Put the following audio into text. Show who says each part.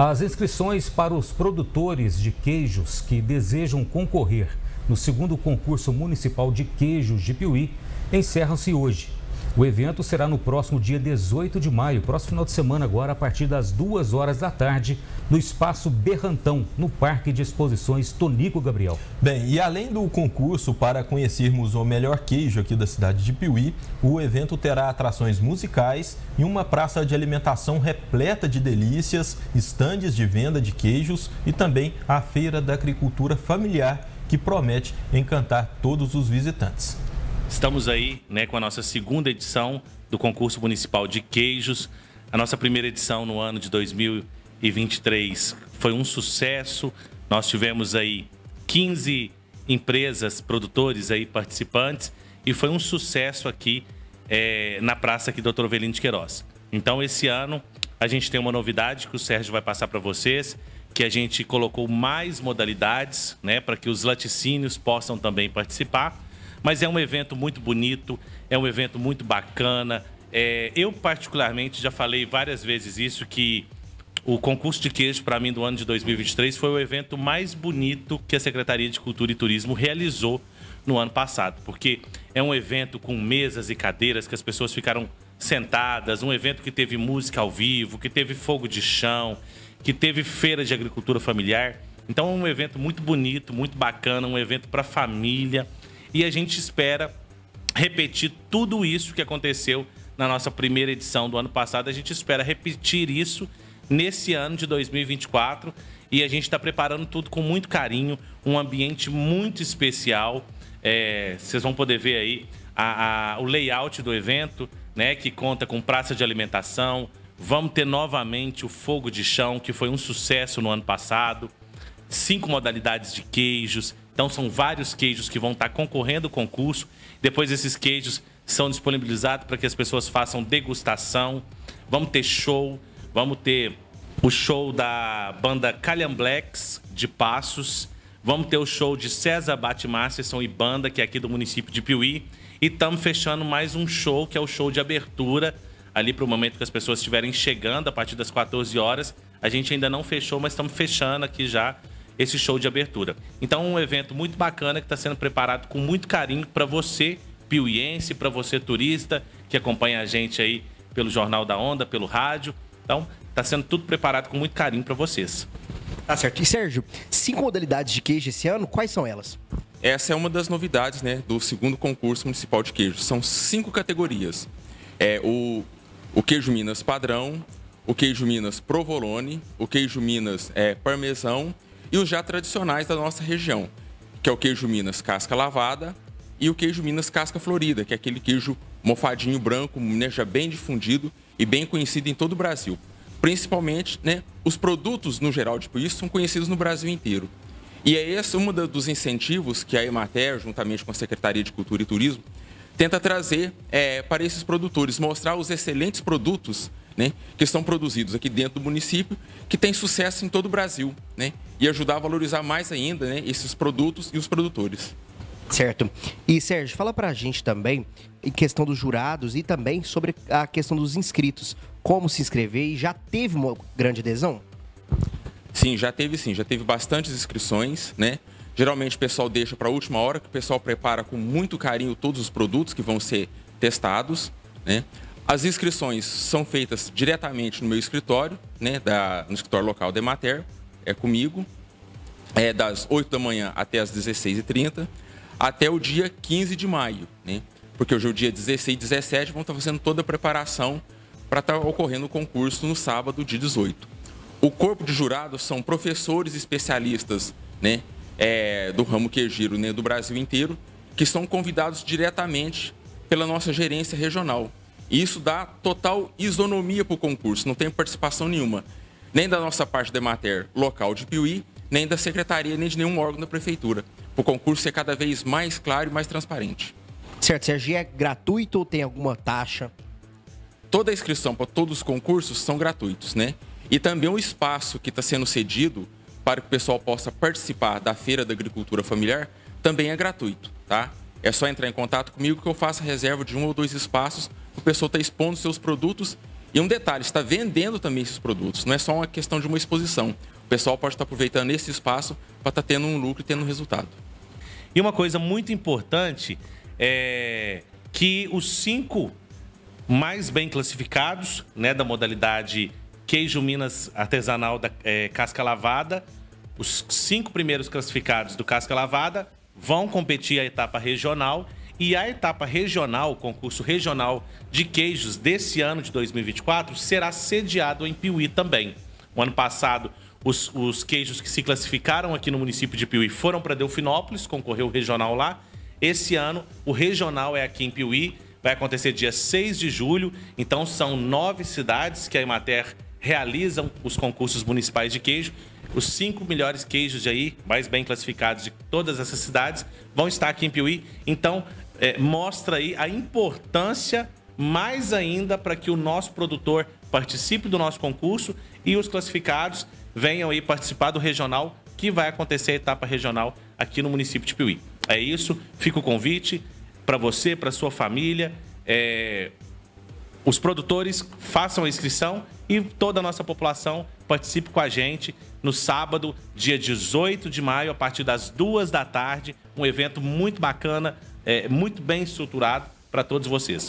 Speaker 1: As inscrições para os produtores de queijos que desejam concorrer no segundo concurso municipal de queijos de Piuí encerram-se hoje. O evento será no próximo dia 18 de maio, próximo final de semana agora, a partir das 2 horas da tarde, no Espaço Berrantão, no Parque de Exposições Tonico Gabriel. Bem, e além
Speaker 2: do concurso para conhecermos o melhor queijo aqui da cidade de Piuí, o evento terá atrações musicais e uma praça de alimentação repleta de delícias, estandes de venda de queijos e também a Feira da Agricultura Familiar, que promete encantar todos os visitantes.
Speaker 1: Estamos aí né, com a nossa segunda edição do concurso municipal de queijos. A nossa primeira edição no ano de 2023 foi um sucesso. Nós tivemos aí 15 empresas, produtores aí participantes e foi um sucesso aqui é, na praça aqui Dr. Ovelino de Queiroz. Então esse ano a gente tem uma novidade que o Sérgio vai passar para vocês, que a gente colocou mais modalidades, né, para que os laticínios possam também participar. Mas é um evento muito bonito, é um evento muito bacana. É, eu, particularmente, já falei várias vezes isso, que o concurso de queijo, para mim, do ano de 2023, foi o evento mais bonito que a Secretaria de Cultura e Turismo realizou no ano passado, porque é um evento com mesas e cadeiras que as pessoas ficaram sentadas, um evento que teve música ao vivo, que teve fogo de chão, que teve feira de agricultura familiar. Então é um evento muito bonito, muito bacana, um evento para família, e a gente espera repetir tudo isso que aconteceu na nossa primeira edição do ano passado. A gente espera repetir isso nesse ano de 2024 e a gente está preparando tudo com muito carinho, um ambiente muito especial. É, vocês vão poder ver aí a, a, o layout do evento, né, que conta com praça de alimentação. Vamos ter novamente o fogo de chão, que foi um sucesso no ano passado. Cinco modalidades de queijos, então são vários queijos que vão estar concorrendo ao concurso. Depois esses queijos são disponibilizados para que as pessoas façam degustação. Vamos ter show, vamos ter o show da banda Blacks de Passos. Vamos ter o show de César Batmasterson e Banda, que é aqui do município de Piuí. E estamos fechando mais um show, que é o show de abertura, ali para o momento que as pessoas estiverem chegando, a partir das 14 horas. A gente ainda não fechou, mas estamos fechando aqui já esse show de abertura. Então, um evento muito bacana que está sendo preparado com muito carinho para você, piuiense, para você, turista, que acompanha a gente aí pelo Jornal da Onda, pelo rádio. Então, está sendo tudo preparado com muito carinho para vocês.
Speaker 2: Tá certo. E Sérgio, cinco modalidades de queijo esse ano, quais são elas? Essa é uma das novidades né, do segundo concurso municipal de queijo. São cinco categorias. É o, o queijo Minas padrão, o queijo Minas provolone, o queijo Minas é, parmesão e os já tradicionais da nossa região, que é o queijo Minas casca lavada e o queijo Minas casca florida, que é aquele queijo mofadinho branco, né, já bem difundido e bem conhecido em todo o Brasil. Principalmente, né, os produtos no geral de isso são conhecidos no Brasil inteiro. E é esse um dos incentivos que a Emater, juntamente com a Secretaria de Cultura e Turismo, tenta trazer é, para esses produtores, mostrar os excelentes produtos né, que são produzidos aqui dentro do município, que tem sucesso em todo o Brasil, né, e ajudar a valorizar mais ainda né, esses produtos e os produtores. Certo. E Sérgio, fala pra gente também em questão dos jurados e também sobre a questão dos inscritos. Como se inscrever e já teve uma grande adesão? Sim, já teve sim, já teve bastantes inscrições, né? Geralmente o pessoal deixa para a última hora, que o pessoal prepara com muito carinho todos os produtos que vão ser testados, né? As inscrições são feitas diretamente no meu escritório, né, da, no escritório local da Emater, é comigo, é das 8 da manhã até as 16h30, até o dia 15 de maio, né? Porque hoje é o dia 16 e 17 vão estar fazendo toda a preparação para estar tá ocorrendo o concurso no sábado, dia 18. O corpo de jurados são professores especialistas né, é, do ramo queijiro né, do Brasil inteiro, que são convidados diretamente pela nossa gerência regional. E isso dá total isonomia para o concurso, não tem participação nenhuma, nem da nossa parte da Emater local de Piuí, nem da secretaria, nem de nenhum órgão da prefeitura. Para o concurso ser cada vez mais claro e mais transparente. Certo, Sergi, é gratuito ou tem alguma taxa? Toda a inscrição para todos os concursos são gratuitos, né? E também o espaço que está sendo cedido para que o pessoal possa participar da Feira da Agricultura Familiar também é gratuito, tá? É só entrar em contato comigo que eu faço reserva de um ou dois espaços o pessoal está expondo seus produtos. E um detalhe, está vendendo também esses produtos. Não é só uma questão de uma exposição. O pessoal pode estar tá aproveitando esse espaço para estar tá tendo um lucro e tendo um resultado. E
Speaker 1: uma coisa muito importante é que os cinco mais bem classificados né, da modalidade queijo Minas artesanal da é, casca lavada, os cinco primeiros classificados do casca lavada vão competir a etapa regional e a etapa regional, o concurso regional de queijos desse ano de 2024, será sediado em Piuí também. O ano passado, os, os queijos que se classificaram aqui no município de Piuí foram para Delfinópolis, concorreu o regional lá. Esse ano, o regional é aqui em Piuí, vai acontecer dia 6 de julho. Então, são nove cidades que a Imater realizam os concursos municipais de queijo os cinco melhores queijos aí, mais bem classificados de todas essas cidades, vão estar aqui em Piuí. Então, é, mostra aí a importância mais ainda para que o nosso produtor participe do nosso concurso e os classificados venham aí participar do regional, que vai acontecer a etapa regional aqui no município de Piuí. É isso, fica o convite para você, para sua família. É... Os produtores façam a inscrição e toda a nossa população Participe com a gente no sábado, dia 18 de maio, a partir das duas da tarde. Um evento muito bacana, é, muito bem estruturado para todos vocês.